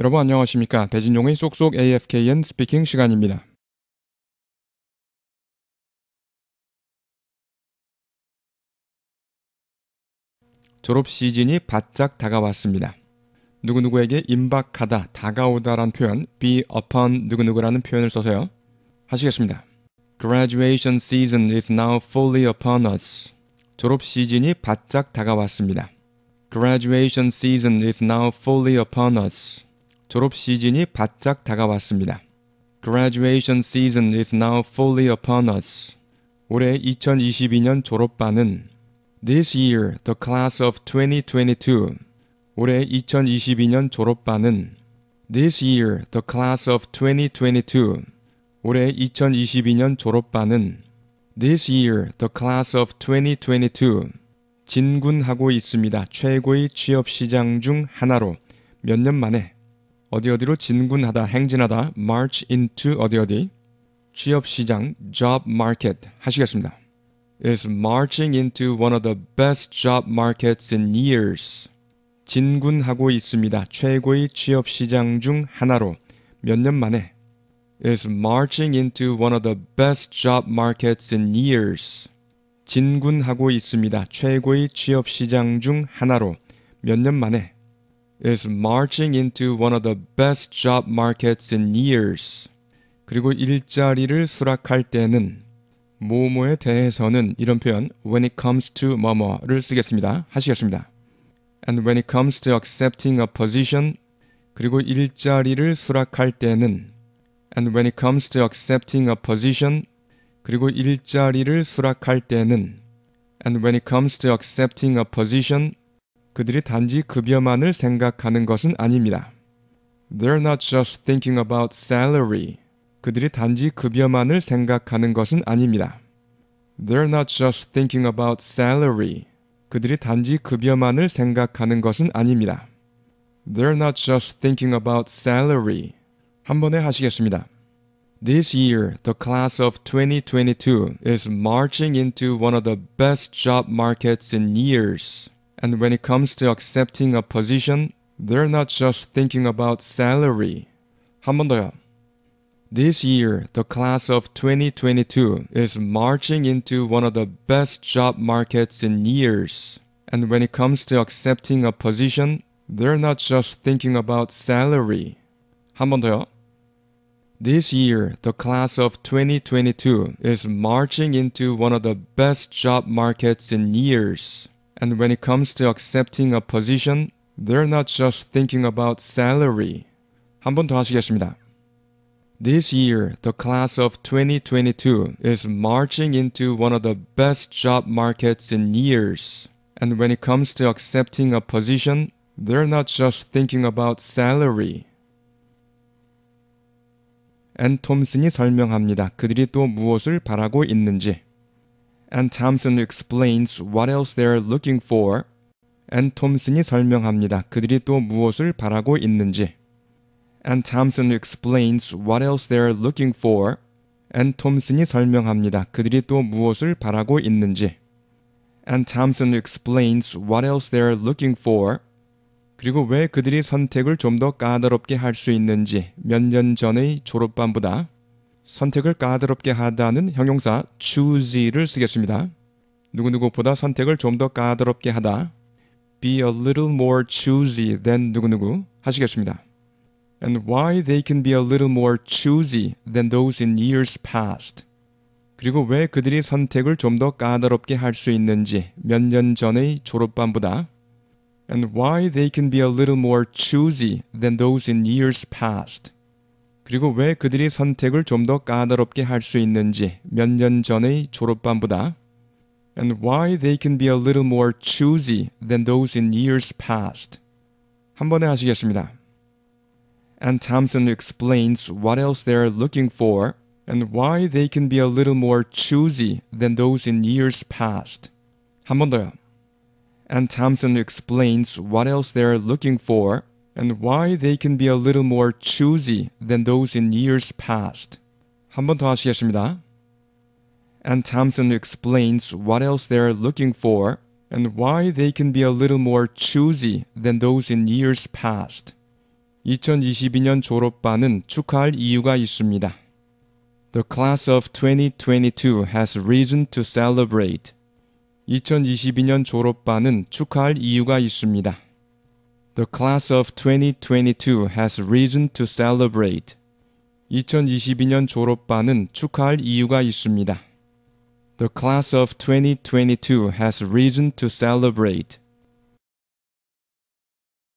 여러분 안녕하십니까? 배진종의 쏙쏙 AFKN 스피킹 시간입니다. 졸업 시즌이 바짝 다가왔습니다. 누구누구에게 임박하다, 다가오다란 표현 be upon 누구누구라는 표현을 써서요. 하시겠습니다. Graduation season is now fully upon us. 졸업 시즌이 바짝 다가왔습니다. Graduation season is now fully upon us. 졸업 시즌이 바짝 다가왔습니다. Graduation season is now fully upon us. 올해 2022년 졸업반은 This year, the class of 2022. 올해 2022년 졸업반은 This year, the class of 2022. 올해 2022년 졸업반은 This year, the class of 2022. 진군하고 있습니다. 최고의 취업 시장 중 하나로 몇 년 만에 어디 어디로 진군하다, 행진하다, march into 어디 어디, 취업시장, job market 하시겠습니다. is marching into one of the best job markets in years. 진군하고 있습니다. 최고의 취업 시장 중 하나로 몇 년 만에 is marching into one of the best job markets in years. 진군하고 있습니다. 최고의 취업 시장 중 하나로 몇 년 만에 is marching into one of the best job markets in years. 그리고 일자리를 수락할 때는 뭐뭐에 대해서는 이런 표현 when it comes to 뭐뭐를 쓰겠습니다. 하시겠습니다. And when it comes to accepting a position 그리고 일자리를 수락할 때는 And when it comes to accepting a position 그리고 일자리를 수락할 때는 And when it comes to accepting a position 그들이 단지 급여만을 생각하는 것은 아닙니다. They're not just thinking about salary. 그들이 단지 급여만을 생각하는 것은 아닙니다. They're not just thinking about salary. 그들이 단지 급여만을 생각하는 것은 아닙니다. They're not just thinking about salary. 한 번에 하시겠습니다. This year, the class of 2022 is marching into one of the best job markets in years. And when it comes to accepting a position, they're not just thinking about salary. 더요. This year, the class of 2022 is marching into one of the best job markets in years. And when it comes to accepting a position, they're not just thinking about salary. 더요. This year, the class of 2022 is marching into one of the best job markets in years. And when it comes to accepting a position, they're not just thinking about salary. 한 번 더 하시겠습니다. This year, the class of 2022 is marching into one of the best job markets in years. And when it comes to accepting a position, they're not just thinking about salary. 앤 톰슨이 설명합니다. 그들이 또 무엇을 바라고 있는지. and Thompson explains what else they're looking for. and t h o m s o n 이 설명합니다. 그들이 또 무엇을 바라고 있는지. and Thompson explains what else they're looking for. and t h o m s o n 이 설명합니다. 그들이 또 무엇을 바라고 있는지. and Thompson explains what else they're looking for. 그리고 왜 그들이 선택을 좀 더 까다롭게 할 수 있는지 몇 년 전의 졸업반보다 선택을 까다롭게 하다는 형용사 choose를 쓰겠습니다. 누구누구보다 선택을 좀 더 까다롭게 하다 be a little more choosy than 누구누구 하시겠습니다. And why they can be a little more choosy than those in years past. 그리고 왜 그들이 선택을 좀 더 까다롭게 할 수 있는지 몇 년 전의 졸업반보다 And why they can be a little more choosy than those in years past. 그리고 왜 그들이 선택을 까다롭게 있는지 전의 졸업반보다 and why they can be a little more choosy than those in years past. 한 번에 하시겠습니다. And Thompson explains what else they're looking for and why they can be a little more choosy than those in years past. 한번 더요. And Thompson explains what else they're looking for and why they can be a little more choosy than those in years past. 한더 하시겠습니다. And Thompson explains what else they're looking for and why they can be a little more choosy than those in years past. 2022년 졸업반은 축하할 이유가 있습니다. The class of 2022 has reason to celebrate. 2022년 졸업반은 축하할 이유가 있습니다. The class of 2022 has reason to celebrate. 2022년 졸업반은 축하할 이유가 있습니다. The class of 2022 has reason to celebrate.